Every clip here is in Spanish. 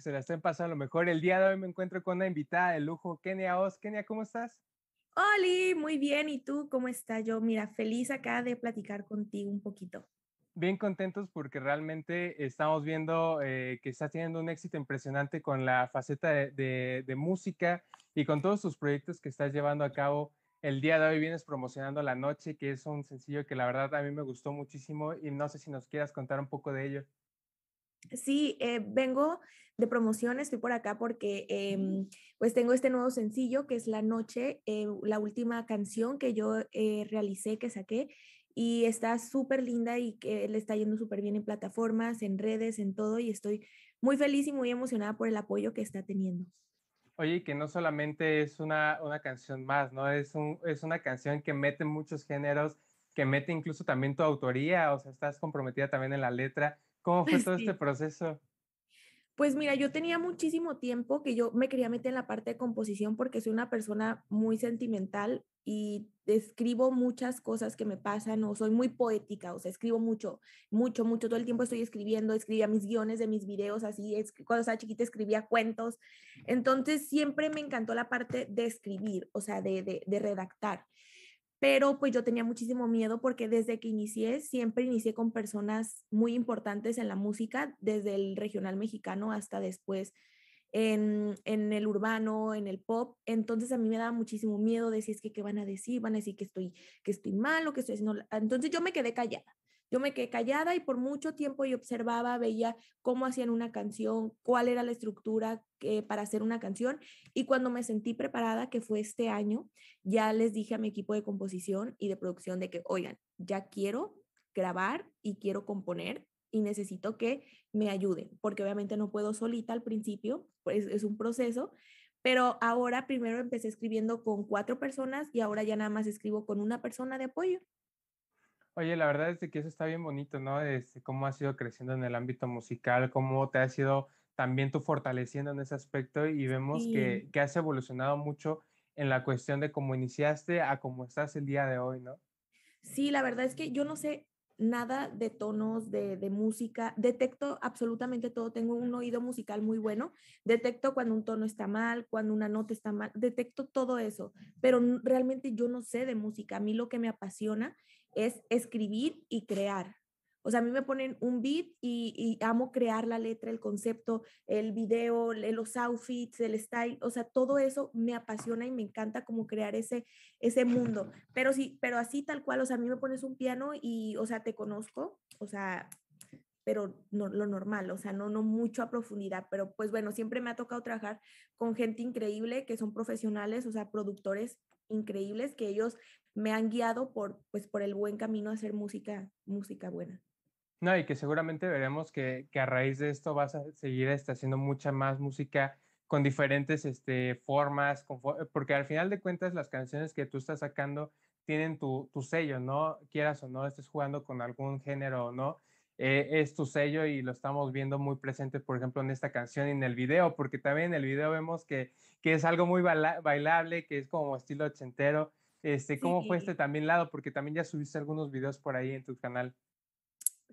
se la estén pasando a lo mejor. El día de hoy me encuentro con una invitada de lujo, Kenia Oz. Kenia, ¿cómo estás? Hola, muy bien. ¿Y tú cómo estás? Yo, mira, feliz acá de platicar contigo un poquito. Bien contentos porque realmente estamos viendo eh, que estás teniendo un éxito impresionante con la faceta de, música y con todos tus proyectos que estás llevando a cabo. El día de hoy vienes promocionando La Noche, que es un sencillo que la verdad a mí me gustó muchísimo y no sé si nos quieras contar un poco de ello. Sí, eh, vengo de promoción estoy por acá porque em, pues tengo este nuevo sencillo que es La Noche, eh, la última canción que yo eh, realicé, que saqué y está súper linda y que le está yendo súper bien en plataformas, en redes, en todo y estoy muy feliz y muy emocionada por el apoyo que está teniendo. Oye, que no solamente es una, canción más, ¿no? Es, es una canción que mete muchos géneros, que mete incluso también tu autoría, o sea, estás comprometida también en la letra. ¿Cómo fue todo este proceso? Pues mira, yo tenía muchísimo tiempo que yo me quería meter en la parte de composición porque soy una persona muy sentimental y escribo muchas cosas que me pasan o soy muy poética, o sea, escribo mucho, mucho, mucho, todo el tiempo estoy escribiendo, escribía mis guiones de mis videos, así, cuando estaba chiquita escribía cuentos, entonces siempre me encantó la parte de escribir, o sea, de, de, de redactar pero pues yo tenía muchísimo miedo porque desde que inicié, siempre inicié con personas muy importantes en la música, desde el regional mexicano hasta después en, el urbano, en el pop. Entonces a mí me daba muchísimo miedo de decir, es que qué van a decir, van a decir que estoy, que estoy mal o que estoy haciendo... Entonces yo me quedé callada. Yo me quedé callada y por mucho tiempo yo observaba, veía cómo hacían una canción, cuál era la estructura que, eh, para hacer una canción. Y cuando me sentí preparada, que fue este año, ya les dije a mi equipo de composición y de producción de que, oigan, ya quiero grabar y quiero componer y necesito que me ayuden, porque obviamente no puedo solita al principio, pues es un proceso, pero ahora primero empecé escribiendo con cuatro personas y ahora ya nada más escribo con una persona de apoyo. Oye, la verdad es que eso está bien bonito, ¿no? Este, cómo has ido creciendo en el ámbito musical, cómo te has ido también tú fortaleciendo en ese aspecto y vemos que, has evolucionado mucho en la cuestión de cómo iniciaste a cómo estás el día de hoy, ¿no? Sí, la verdad es que yo no sé nada de tonos, de, de música, detecto absolutamente todo, tengo un oído musical muy bueno, detecto cuando un tono está mal, cuando una nota está mal, detecto todo eso, pero realmente yo no sé de música, a mí lo que me apasiona es escribir y crear. O sea, a mí me ponen un beat y, amo crear la letra, el concepto, el video, los outfits, el style, o sea, todo eso me apasiona y me encanta como crear ese, ese mundo. Pero sí, pero así tal cual, o sea, a mí me pones un piano y, o sea, te conozco, o sea, pero no, lo normal, o sea, no, no mucho a profundidad, pero pues bueno, siempre me ha tocado trabajar con gente increíble que son profesionales, o sea, productores increíbles que ellos me han guiado por, pues, por el buen camino a hacer música, música buena. No, y que seguramente veremos que, a raíz de esto vas a seguir este, haciendo mucha más música con diferentes este, formas, porque al final de cuentas las canciones que tú estás sacando tienen tu, sello, ¿no? Quieras o no, estés jugando con algún género o no, eh, es tu sello y lo estamos viendo muy presente, por ejemplo, en esta canción y en el video, porque también en el video vemos que, que es algo muy bailable, que es como estilo ochentero, este, ¿Cómo fue este también lado? Porque también ya subiste algunos videos por ahí en tu canal.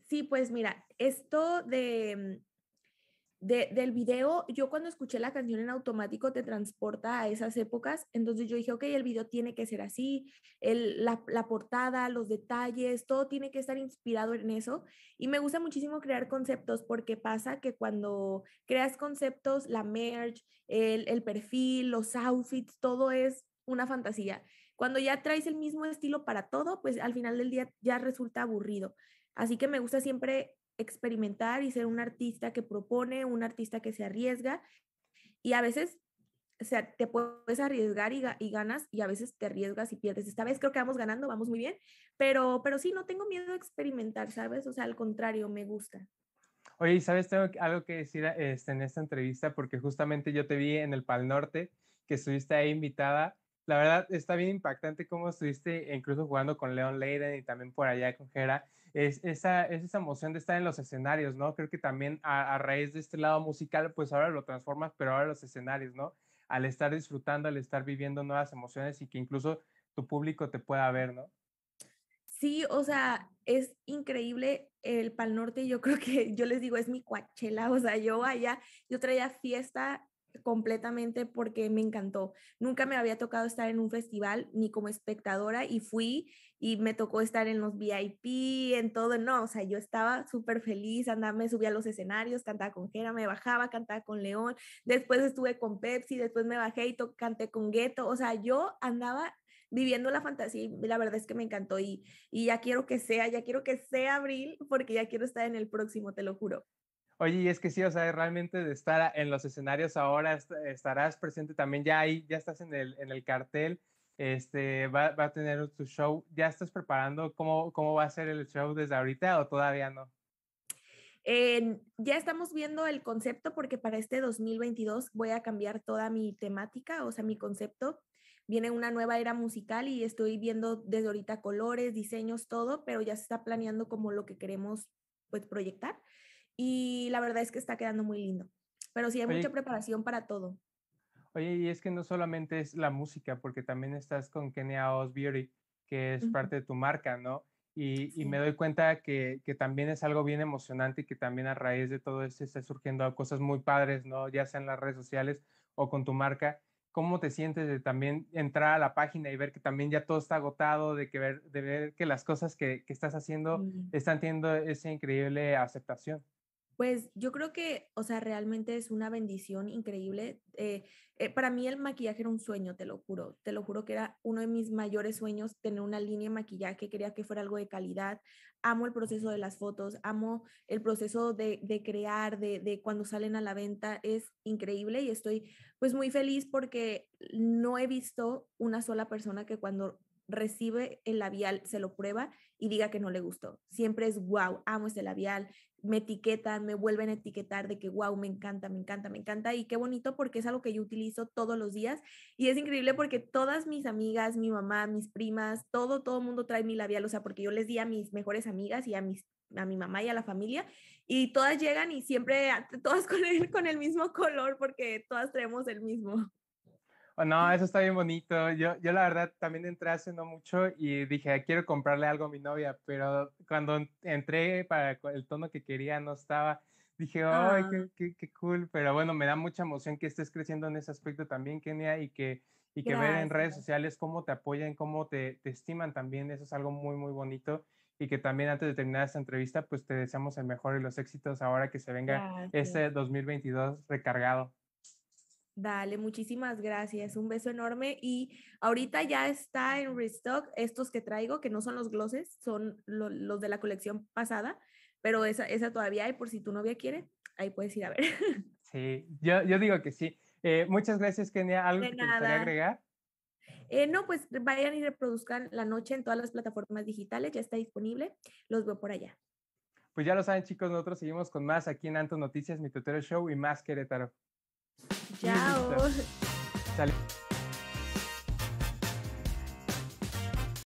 Sí, pues mira, esto de, mm, de, del video, yo cuando escuché la canción en automático te transporta a esas épocas, entonces yo dije, ok, el video tiene que ser así, el, la, la, portada, los detalles, todo tiene que estar inspirado en eso. Y me gusta muchísimo crear conceptos porque pasa que cuando creas conceptos, la merch, el, el perfil, los outfits, todo es una fantasía. Cuando ya traes el mismo estilo para todo, pues al final del día ya resulta aburrido. Así que me gusta siempre experimentar y ser un artista que propone, un artista que se arriesga y a veces o sea, te puedes arriesgar y, ganas y a veces te arriesgas y pierdes. Esta vez creo que vamos ganando, vamos muy bien, pero, pero sí, no tengo miedo a experimentar, ¿sabes? O sea, al contrario, me gusta. Oye, sabes, tengo algo que decir este, en esta entrevista porque justamente yo te vi en el Pal Norte, que estuviste ahí invitada la verdad está bien impactante cómo estuviste incluso jugando con Leon Leiden y también por allá con Jera. Es esa, esa emoción de estar en los escenarios, ¿no? Creo que también a, raíz de este lado musical, pues ahora lo transformas, pero ahora los escenarios, ¿no? Al estar disfrutando, al estar viviendo nuevas emociones y que incluso tu público te pueda ver, ¿no? Sí, o sea, es increíble el Pal Norte. Yo creo que yo les digo, es mi coachela. O sea, yo allá, yo traía fiesta completamente porque me encantó. Nunca me había tocado estar en un festival ni como espectadora y fui y me tocó estar en los VIP, en todo, no, o sea, yo estaba súper feliz, andaba, me subía a los escenarios, cantaba con Jera, me bajaba, cantaba con León, después estuve con Pepsi, después me bajé y canté con Gueto, o sea, yo andaba viviendo la fantasía y la verdad es que me encantó y, y ya quiero que sea, ya quiero que sea abril porque ya quiero estar en el próximo, te lo juro. Oye, y es que sí, o sea, realmente de estar en los escenarios ahora estarás presente también, ya ahí, ya estás en el, en el cartel, este, va, a tener tu show, ¿ya estás preparando cómo, cómo va a ser el show desde ahorita o todavía no? ya estamos viendo el concepto porque para este 2022 voy a cambiar toda mi temática, o sea, mi concepto. Viene una nueva era musical y estoy viendo desde ahorita colores, diseños, todo, pero ya se está planeando como lo que queremos pues proyectar. Y la verdad es que está quedando muy lindo. Pero sí hay mucha preparación para todo. Oye, y es que no solamente es la música, porque también estás con Kenya Oz Beauty, que es parte de tu marca, ¿no? Y, me doy cuenta que, también es algo bien emocionante y que también a raíz de todo esto está surgiendo cosas muy padres, ¿no? Ya sea en las redes sociales o con tu marca. ¿Cómo te sientes de también entrar a la página y ver que también ya todo está agotado, de, que ver, de ver que las cosas que, estás haciendo están teniendo esa increíble aceptación? Pues yo creo que, o sea, realmente es una bendición increíble. Eh, eh, para mí el maquillaje era un sueño, te lo juro. Te lo juro que era uno de mis mayores sueños tener una línea de maquillaje. Quería que fuera algo de calidad. Amo el proceso de las fotos, amo el proceso de, crear, de, de cuando salen a la venta. Es increíble y estoy pues muy feliz porque no he visto una sola persona que cuando recibe el labial, se lo prueba y diga que no le gustó. Siempre es, wow, amo este labial, me etiquetan, me vuelven a etiquetar de que, wow, me encanta, me encanta, me encanta. Y qué bonito porque es algo que yo utilizo todos los días. Y es increíble porque todas mis amigas, mi mamá, mis primas, todo, todo el mundo trae mi labial. O sea, porque yo les di a mis mejores amigas y a mis a mi mamá y a la familia y todas llegan y siempre todas con el, con el mismo color porque todas traemos el mismo. Oh, no, eso está bien bonito. Yo, yo la verdad también entré hace no mucho y dije, ah, quiero comprarle algo a mi novia, pero cuando entré para el tono que quería no estaba. Dije, ay, ah. qué, cool, pero bueno, me da mucha emoción que estés creciendo en ese aspecto también, Kenia, y que, y que ver en redes sociales cómo te apoyan, cómo te, estiman también, eso es algo muy, muy bonito y que también antes de terminar esta entrevista, pues te deseamos el mejor y los éxitos ahora que se venga este 2022 recargado. Dale, muchísimas gracias. Un beso enorme. Y ahorita ya está en restock estos que traigo, que no son los glosses, son los de la colección pasada, pero esa, esa todavía hay por si tu novia quiere, ahí puedes ir a ver. Sí, yo, digo que sí. Eh, muchas gracias, Kenia. ¿Algo que te gustaría agregar? Eh, no, pues vayan y reproduzcan la noche en todas las plataformas digitales, ya está disponible. Los veo por allá. Pues ya lo saben, chicos, nosotros seguimos con más aquí en Anto Noticias, mi tutorial show y más Querétaro. Chao. Sale.